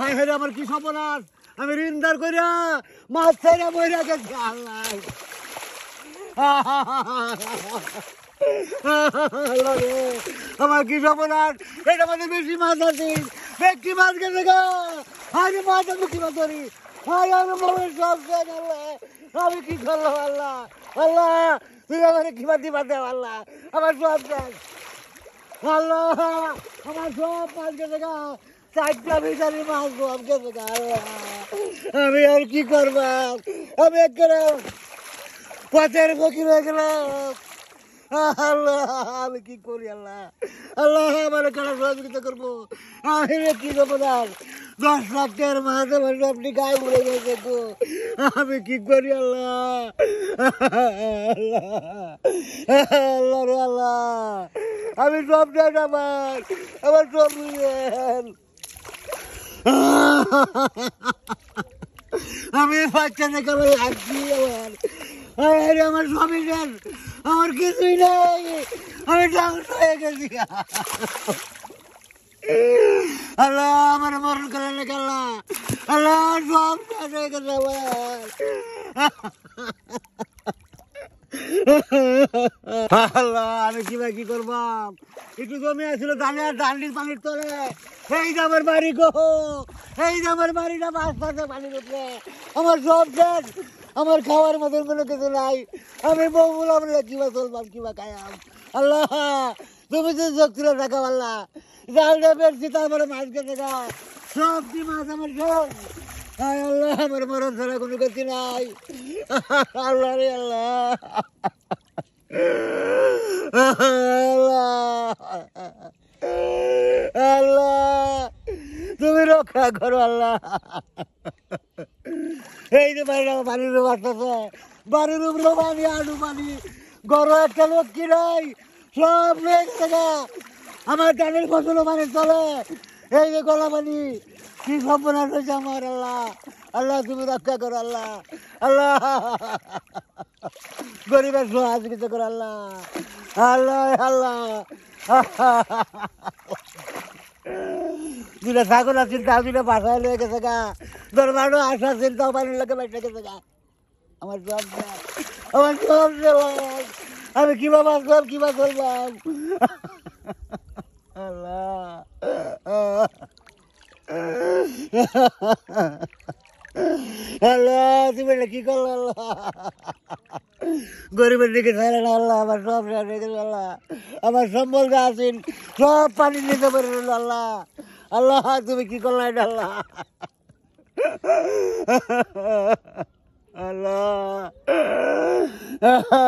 high high আমার কি সর্বনাশ আমি ঋণদার করিয়া মাছ ছেড়ে মরিয়া গেছি আল্লাহ আমার কি সর্বনাশ এটা মানে বেশি মাছ আছিস বেশি মাছ গেছে গা হাই মাছ আমি কি মাছ ধরি হাই আমি মোবাইল সব আল্লাহ আমি কি করলাম আল্লাহ আল্লাহ তুই আমার কি মাতি পাতে আল্লাহ আমার সব আল্লাহ আমার সব মাছ গেছে গা চারটা ভিটারি মাছ বল গেছে আমি আর কি করবো আমি একবারে পাচার ফকির হয়ে গেলাম আল্লাহ আমি কি করি আল্লাহ আল্লাহ আমার কারা সহযোগিতা করবো আমি কি করবো না দশ সপ্তাহের মাঝে মাঝে আপনি গায়ে উড়ে গেছে তো আমি কি করি আল্লাহ আল্লাহ আল্লাহ আমি সব আমার আমার সব নিয়ে আমির বাচ্চা দেখে ভাই হাসি আমার আরে আমার স্বামী যান আমার কিছুই নেই আমি ডাউট হয়ে গেছি আল্লাহ আমার মরণ করে লেগে আল্লাহ আল্লাহ সব শেষ হয়ে গেছে আমার আমি আমার সব শেষ আমার খাওয়ার মতন কোনো কিছু নাই আমি বউ বললাম কিবা চলবাম কিবা খাইম আল্লাহ তুমি তো চোখ তুলে রাখো আল্লাহ জাল দেবের সীতা আমার মাছকে দেখা সব কি মাছ আমার সব হায় আল্লাহ আমার মরণ ছাড়া কোনো গতি নাই আল্লাহ রে আল্লাহ আল্লাহ তুমি রক্ষা করো আল্লাহ এই যে বাড়িটা বাড়ির বাড়তেছে বাড়ির উপরে বাড়ি আলু বাড়ি গরু একটা লোক কি নাই সব আমার গানের ফসল মানে চলে এই যে গলা পানি কি সর্বনাশ হয়েছে আমার আল্লাহ আল্লাহ তুমি রক্ষা করো আল্লাহ আল্লাহ গরিবের সহাজ কিছু করো আল্লাহ আল্লাহ আল্লাহ দুটা ঠাকুর আর চিন্তা দুটা বাসায় লেগে গেছে গা দরবারও আশা চিন্তা পানি লেগে বেটে গেছে গা আমার জব আমার সব আমি কিভাবে সব কিভাবে চললাম আল্লাহ আল্লাহ তুমি এটা কি করলো আল্লাহ গরিবের দিকে ছাড়ে না আল্লাহ আমার সব রেখে আল্লাহ আমার সম্বল যা আছেন সব পানি নিতে পারে আল্লাহ আল্লাহ তুমি কি করলো এটা আল্লাহ আল্লাহ